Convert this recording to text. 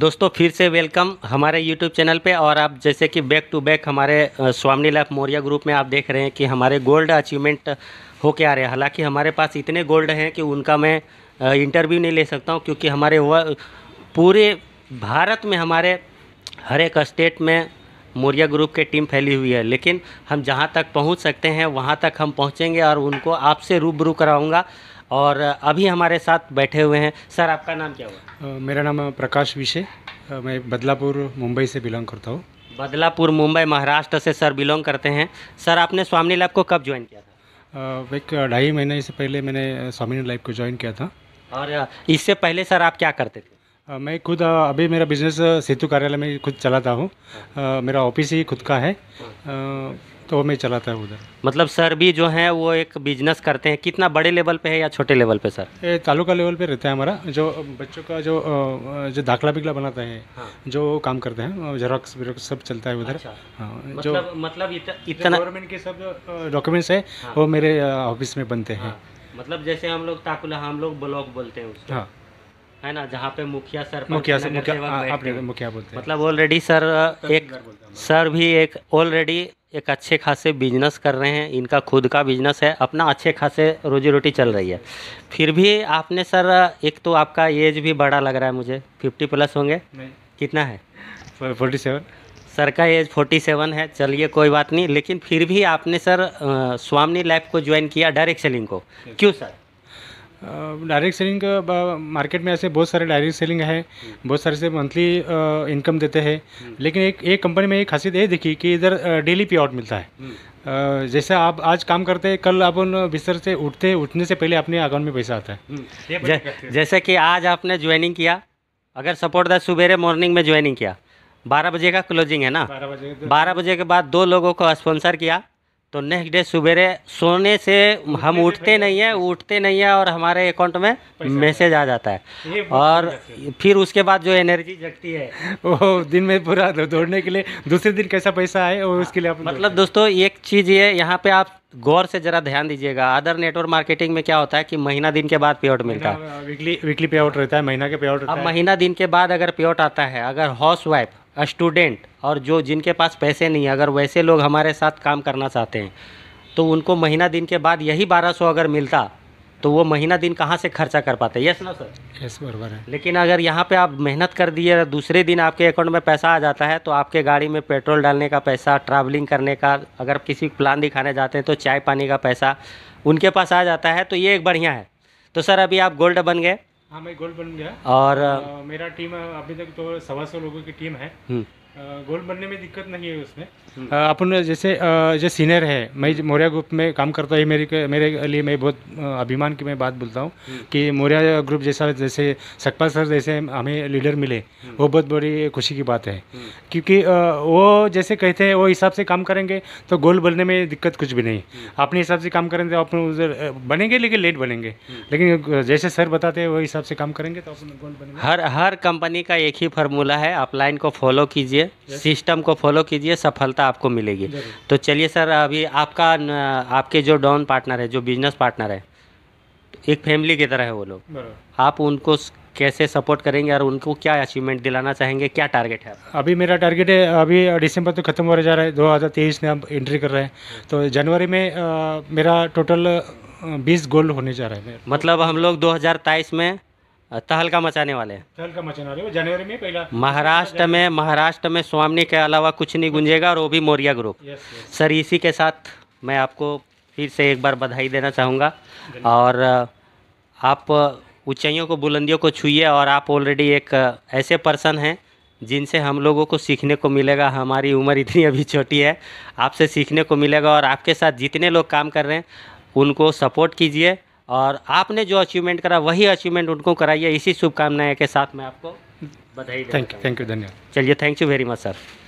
दोस्तों फिर से वेलकम हमारे यूट्यूब चैनल पे और आप जैसे कि बैक टू बैक हमारे स्वामी लाइफ मौर्या ग्रुप में आप देख रहे हैं कि हमारे गोल्ड अचीवमेंट के आ रहे हैं हालांकि हमारे पास इतने गोल्ड हैं कि उनका मैं इंटरव्यू नहीं ले सकता हूँ क्योंकि हमारे पूरे भारत में हमारे हर एक स्टेट में मौर्या ग्रुप के टीम फैली हुई है लेकिन हम जहाँ तक पहुँच सकते हैं वहाँ तक हम पहुँचेंगे और उनको आपसे रूबरू कराऊँगा और अभी हमारे साथ बैठे हुए हैं सर आपका नाम क्या हुआ मेरा नाम प्रकाश विषय मैं बदलापुर मुंबई से बिलोंग करता हूँ बदलापुर मुंबई महाराष्ट्र से सर बिलोंग करते हैं सर आपने स्वामी लाइफ को कब ज्वाइन किया था एक ढाई महीने से पहले मैंने स्वामी लाइफ को ज्वाइन किया था और इससे पहले सर आप क्या करते थे मैं खुद अभी मेरा बिजनेस सेतु कार्यालय में खुद चलाता हूँ मेरा ऑफिस ही खुद का है तो मैं चलाता हूँ उधर मतलब सर भी जो है वो एक बिजनेस करते हैं कितना बड़े लेवल पे है या छोटे लेवल पे सर ये तालुका लेवल पे रहता है हमारा जो बच्चों का जो जो दाखला बिखला बनाते हैं हाँ। जो काम करते हैं जेरोक्स वेरोक्स सब चलता है उधर अच्छा। हाँ, मतलब, जो मतलब इत, मतलब इतना गवर्नमेंट के सब डॉक्यूमेंट्स है हाँ। वो मेरे ऑफिस में बनते हैं हाँ। मतलब जैसे हम लोग ताकुला हम लोग ब्लॉक बोलते हैं उसको हाँ है ना जहाँ पे मुखिया सर मुखिया सर मुखिया मुखिया बोलते हैं मतलब ऑलरेडी सर एक सर भी एक ऑलरेडी एक अच्छे खासे बिजनेस कर रहे हैं इनका खुद का बिजनेस है अपना अच्छे खासे रोजी रोटी चल रही है फिर भी आपने सर एक तो आपका एज भी बड़ा लग रहा है मुझे फिफ्टी प्लस होंगे कितना है फोर्टी सेवन सर का एज फोर्टी सेवन है चलिए कोई बात नहीं लेकिन फिर भी आपने सर स्वामी लाइफ को ज्वाइन किया डायरेक्ट सेलिंग को क्यों सर डायरेक्ट सेलिंग मार्केट में ऐसे बहुत सारे डायरेक्ट सेलिंग है बहुत सारे से मंथली इनकम देते हैं लेकिन एक एक कंपनी में एक खासियत ये देखी कि इधर डेली पे आउट मिलता है जैसे आप आज काम करते हैं कल अपन बिस्तर से उठते उठने से पहले अपने अकाउंट में पैसा आता है हम्म, जैसे कि आज आपने ज्वाइनिंग किया अगर सपोर्ट दस सुबेरे मॉर्निंग में ज्वाइनिंग किया बारह बजे का क्लोजिंग है ना बारह बजे के बाद दो लोगों को स्पॉन्सर किया तो नेक्स्ट डे सुबेरे सोने से हम उठते नहीं है उठते नहीं है और हमारे अकाउंट में मैसेज आ जाता है और फिर उसके बाद जो एनर्जी जगती है वो दिन में पूरा दौड़ने के लिए दूसरे दिन कैसा पैसा आए और उसके लिए हाँ, मतलब दोस्तों एक चीज़ ये यहाँ पे आप गौर से जरा ध्यान दीजिएगा अदर नेटवर्क मार्केटिंग में क्या होता है कि महीना दिन के बाद पे आउट मिलता है वीकली वीकली पे आउट रहता है महीना के पे आउट महीना दिन के बाद अगर पे आउट आता है अगर हाउस वाइफ स्टूडेंट और जो जिनके पास पैसे नहीं है अगर वैसे लोग हमारे साथ काम करना चाहते हैं तो उनको महीना दिन के बाद यही बारह सौ अगर मिलता तो वो महीना दिन कहाँ से खर्चा कर पाते यस ना सर यस बरबर है लेकिन अगर यहाँ पे आप मेहनत कर दिए दूसरे दिन आपके अकाउंट में पैसा आ जाता है तो आपके गाड़ी में पेट्रोल डालने का पैसा ट्रैवलिंग करने का अगर किसी प्लान दिखाने जाते हैं तो चाय पानी का पैसा उनके पास आ जाता है तो ये एक बढ़िया है तो सर अभी आप गोल्ड बन गए हाँ मैं गोल्ड बन गया और आ, मेरा टीम अभी तक तो सवा सौ लोगों की टीम है हम्म। गोल बनने में दिक्कत नहीं है उसमें हम्म। अपन जैसे जो सीनियर है मैं मौर्या ग्रुप में काम करता है मेरे मेरे लिए मैं बहुत अभिमान की मैं बात बोलता हूँ हम्म। कि मौर्या ग्रुप जैसा जैसे सकपाल सर जैसे हमें लीडर मिले हम्म। वो बहुत बड़ी खुशी की बात है क्योंकि वो जैसे कहते हैं वो हिसाब से काम करेंगे तो गोल बनने में दिक्कत कुछ भी नहीं अपने हिसाब से काम करेंगे तो अपन बनेंगे लेकिन लेट बनेंगे लेकिन जैसे सर बताते हैं वो हिसाब से काम करेंगे तो अपन गोल बनेंगे हर हर कंपनी का एक ही फार्मूला है आप लाइन को फॉलो कीजिए सिस्टम को फॉलो कीजिए सफलता आपको मिलेगी तो चलिए सर अभी आपका आपके जो डॉन पार्टनर है जो बिजनेस पार्टनर है एक फैमिली की तरह है वो लोग आप उनको कैसे सपोर्ट करेंगे और उनको क्या अचीवमेंट दिलाना चाहेंगे क्या टारगेट है अभी मेरा टारगेट है अभी दिसंबर तो खत्म हो जा रहा है तेईस में हम एंट्री कर रहे हैं हम्म। तो जनवरी में आ, मेरा टोटल बीस गोल्ड होने जा रहा है मतलब हम लोग दो में तहलका मचाने वाले हैं तहलका मचाने वाले जनवरी में पहला महाराष्ट्र में महाराष्ट्र में स्वामी के अलावा कुछ नहीं गुंजेगा और वो भी मौर्या ग्रुप सर इसी के साथ मैं आपको फिर से एक बार बधाई देना चाहूँगा और आप ऊंचाइयों को बुलंदियों को छूए और आप ऑलरेडी एक ऐसे पर्सन हैं जिनसे हम लोगों को सीखने को मिलेगा हमारी उम्र इतनी अभी छोटी है आपसे सीखने को मिलेगा और आपके साथ जितने लोग काम कर रहे हैं उनको सपोर्ट कीजिए और आपने जो अचीवमेंट करा वही अचीवमेंट उनको कराइए इसी शुभकामनाएँ के साथ मैं आपको बधाई थैंक यू थैंक यू धन्यवाद चलिए thank you very much sir